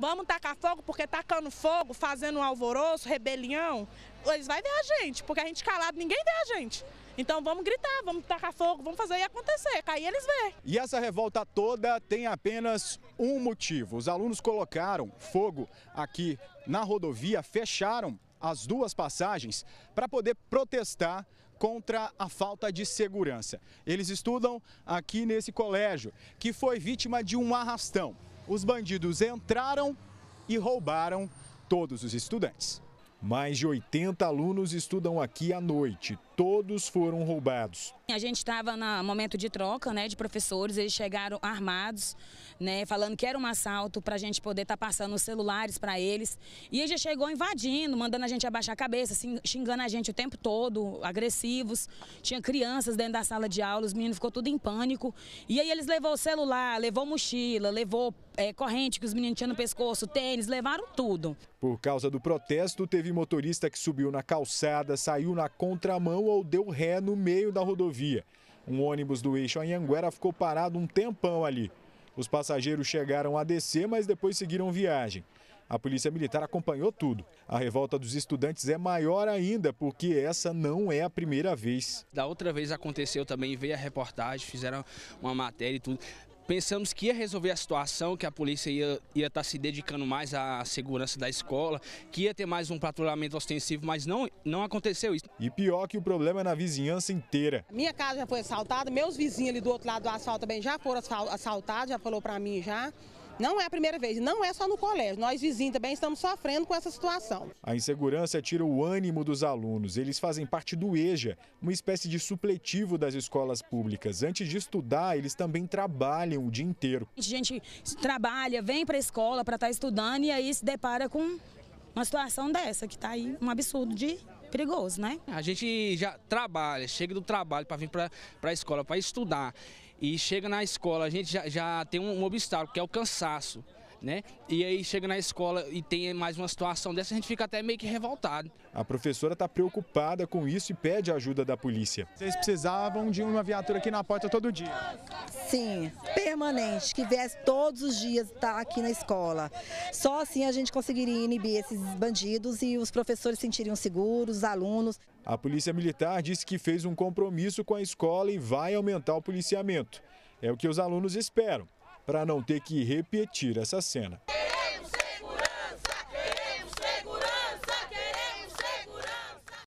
Vamos tacar fogo porque tacando fogo, fazendo um alvoroço, rebelião, eles vão ver a gente, porque a gente calado, ninguém vê a gente. Então vamos gritar, vamos tacar fogo, vamos fazer e acontecer, cair aí eles vê. E essa revolta toda tem apenas um motivo. Os alunos colocaram fogo aqui na rodovia, fecharam as duas passagens para poder protestar contra a falta de segurança. Eles estudam aqui nesse colégio, que foi vítima de um arrastão os bandidos entraram e roubaram todos os estudantes. Mais de 80 alunos estudam aqui à noite todos foram roubados. A gente estava no momento de troca né, de professores, eles chegaram armados, né, falando que era um assalto para a gente poder estar tá passando os celulares para eles. E ele já chegou invadindo, mandando a gente abaixar a cabeça, xingando a gente o tempo todo, agressivos. Tinha crianças dentro da sala de aula, os meninos ficou tudo em pânico. E aí eles levou o celular, levou mochila, levou é, corrente que os meninos tinham no pescoço, tênis, levaram tudo. Por causa do protesto, teve motorista que subiu na calçada, saiu na contramão ou deu ré no meio da rodovia. Um ônibus do eixo Anhanguera ficou parado um tempão ali. Os passageiros chegaram a descer, mas depois seguiram viagem. A Polícia Militar acompanhou tudo. A revolta dos estudantes é maior ainda, porque essa não é a primeira vez. Da outra vez aconteceu também, veio a reportagem, fizeram uma matéria e tudo. Pensamos que ia resolver a situação, que a polícia ia estar ia tá se dedicando mais à segurança da escola, que ia ter mais um patrulhamento ostensivo, mas não, não aconteceu isso. E pior que o problema é na vizinhança inteira. Minha casa já foi assaltada, meus vizinhos ali do outro lado do asfalto também já foram assaltados, já falou para mim já. Não é a primeira vez, não é só no colégio. Nós vizinhos também estamos sofrendo com essa situação. A insegurança tira o ânimo dos alunos. Eles fazem parte do EJA, uma espécie de supletivo das escolas públicas. Antes de estudar, eles também trabalham o dia inteiro. A gente trabalha, vem para a escola para estar tá estudando e aí se depara com uma situação dessa, que está aí um absurdo de perigoso, né? É, a gente já trabalha, chega do trabalho para vir para a escola, para estudar. E chega na escola, a gente já, já tem um, um obstáculo, que é o cansaço né? E aí chega na escola e tem mais uma situação dessa, a gente fica até meio que revoltado. A professora está preocupada com isso e pede a ajuda da polícia. Vocês precisavam de uma viatura aqui na porta todo dia? Sim, permanente, que viesse todos os dias estar tá aqui na escola. Só assim a gente conseguiria inibir esses bandidos e os professores sentiriam seguros, os alunos. A Polícia Militar disse que fez um compromisso com a escola e vai aumentar o policiamento. É o que os alunos esperam para não ter que repetir essa cena.